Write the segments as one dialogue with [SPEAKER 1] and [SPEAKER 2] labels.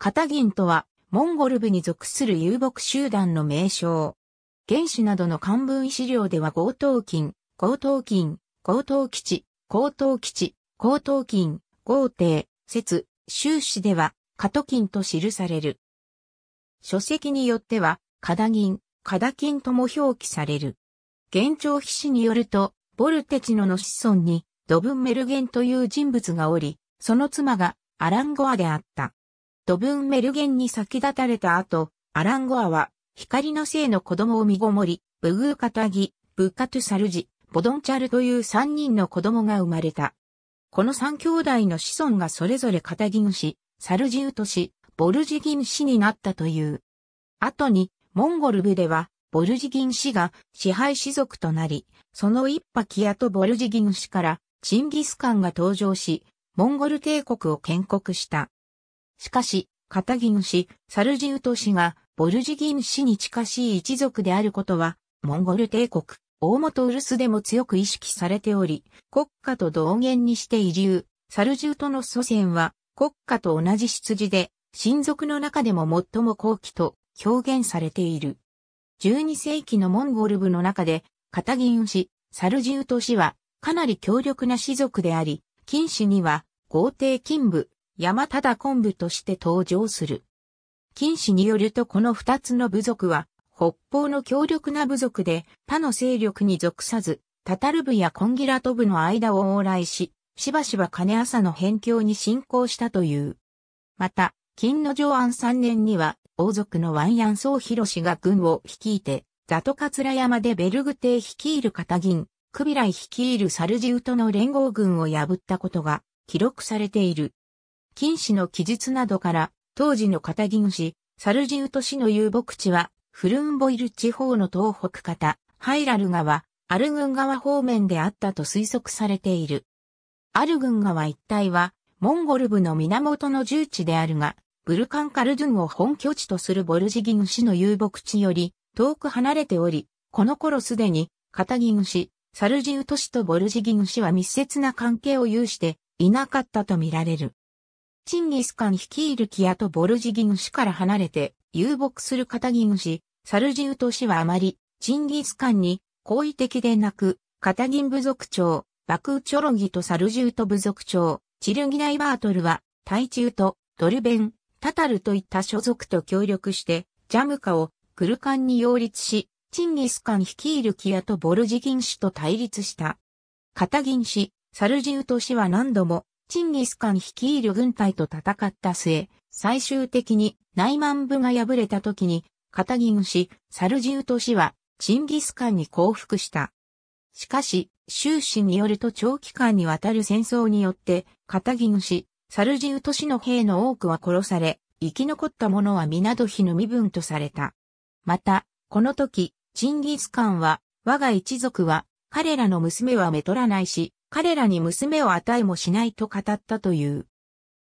[SPEAKER 1] 片銀とは、モンゴル部に属する遊牧集団の名称。原始などの漢文資料では強盗金、強盗金、強盗基地、強盗基地、強盗金、豪邸、説、修士では、カトキンと記される。書籍によっては、カダ銀、カダ金とも表記される。現状筆師によると、ボルテチノの子孫に、ドブンメルゲンという人物がおり、その妻がアランゴアであった。ドブンメルゲンに先立たれた後、アランゴアは、光の性の子供を身ごもり、ブグーカタギ、ブカトゥサルジ、ボドンチャルという三人の子供が生まれた。この三兄弟の子孫がそれぞれカタギヌシ、サルジウトシ、ボルジギンシになったという。後に、モンゴル部では、ボルジギンシが支配士族となり、その一派キアとボルジギンシから、チンギスカンが登場し、モンゴル帝国を建国した。しかし、カタギン氏、サルジウト氏が、ボルジギン氏に近しい一族であることは、モンゴル帝国、大元ウルスでも強く意識されており、国家と同源にして移住、サルジウトの祖先は、国家と同じ出自で、親族の中でも最も高貴と表現されている。12世紀のモンゴル部の中で、カタギン氏、サルジウト氏は、かなり強力な氏族であり、金氏には、豪邸金部、山忠昆布として登場する。金氏によるとこの二つの部族は、北方の強力な部族で他の勢力に属さず、タタル部やコンギラト部の間を往来し、しばしば金朝の辺境に侵攻したという。また、金の上安三年には、王族のワンヤンヒロシが軍を率いて、ザトカツラ山でベルグ帝率いるギ銀、クビライ率いるサルジウとの連合軍を破ったことが記録されている。近糸の記述などから、当時の片銀市、サルジウト氏の遊牧地は、フルンボイル地方の東北方、ハイラル川、アルグン川方面であったと推測されている。アルグン川一帯は、モンゴル部の源の重地であるが、ブルカンカルドゥンを本拠地とするボルジギン氏の遊牧地より、遠く離れており、この頃すでに、片銀市、サルジウト氏とボルジギン氏は密接な関係を有していなかったとみられる。チンギスカン率いるキアとボルジギン氏から離れて遊牧するカタギン氏、サルジウト氏はあまり、チンギスカンに好意的でなく、カタギン部族長、バクーチョロギとサルジウト部族長、チルギナイバートルは、タイチウト、ドルベン、タタルといった所属と協力して、ジャムカをクルカンに擁立し、チンギスカン率いるキアとボルジギン氏と対立した。カタギン氏、サルジウト氏は何度もチンギスカン率いる軍隊と戦った末、最終的に内満部が敗れた時に、片銀シサルジウト氏は、チンギスカンに降伏した。しかし、終始によると長期間にわたる戦争によって、片銀シサルジウト氏の兵の多くは殺され、生き残った者は港日の身分とされた。また、この時、チンギスカンは、我が一族は、彼らの娘はめとらないし、彼らに娘を与えもしないと語ったという。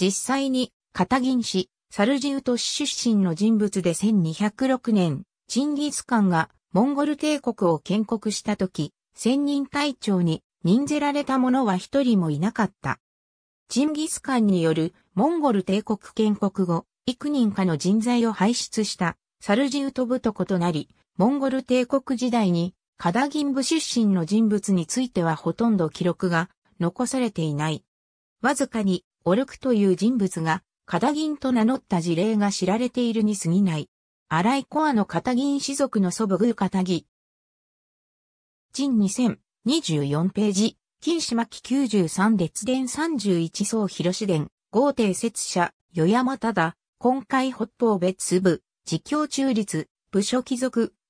[SPEAKER 1] 実際に、片銀氏、サルジウト氏出身の人物で1206年、チンギスカンがモンゴル帝国を建国した時、千人隊長に任せられた者は一人もいなかった。チンギスカンによるモンゴル帝国建国後、幾人かの人材を輩出したサルジウト部と異なり、モンゴル帝国時代にカダギン部出身の人物についてはほとんど記録が残されていない。わずかに、オルクという人物が、カダギンと名乗った事例が知られているに過ぎない。荒井コアのカタギン氏族の祖母グーカタギ。人2024ページ、金島木93列伝31層広市伝、豪邸説者、与山忠、今回北方別部、自供中立、部署貴族、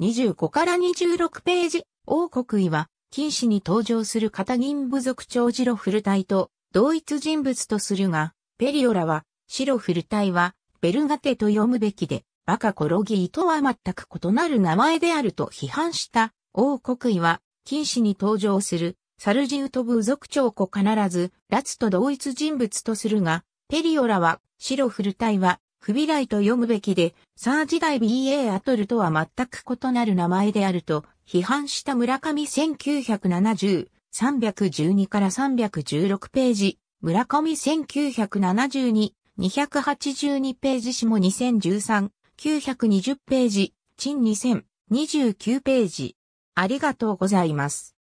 [SPEAKER 1] 25から26ページ、王国位は、近視に登場する片銀部族長ジロフル隊と同一人物とするが、ペリオラは、シロフル隊は、ベルガテと読むべきで、バカコロギーとは全く異なる名前であると批判した王国位は、近視に登場するサルジウト部族長子必ず、ラツと同一人物とするが、ペリオラは、シロフル隊は、フビライと読むべきで、サー時代 BA アトルとは全く異なる名前であると批判した村上1970、312から316ページ、村上1972、282ページ下2013、920ページ、陳2000、29ページ。ありがとうございます。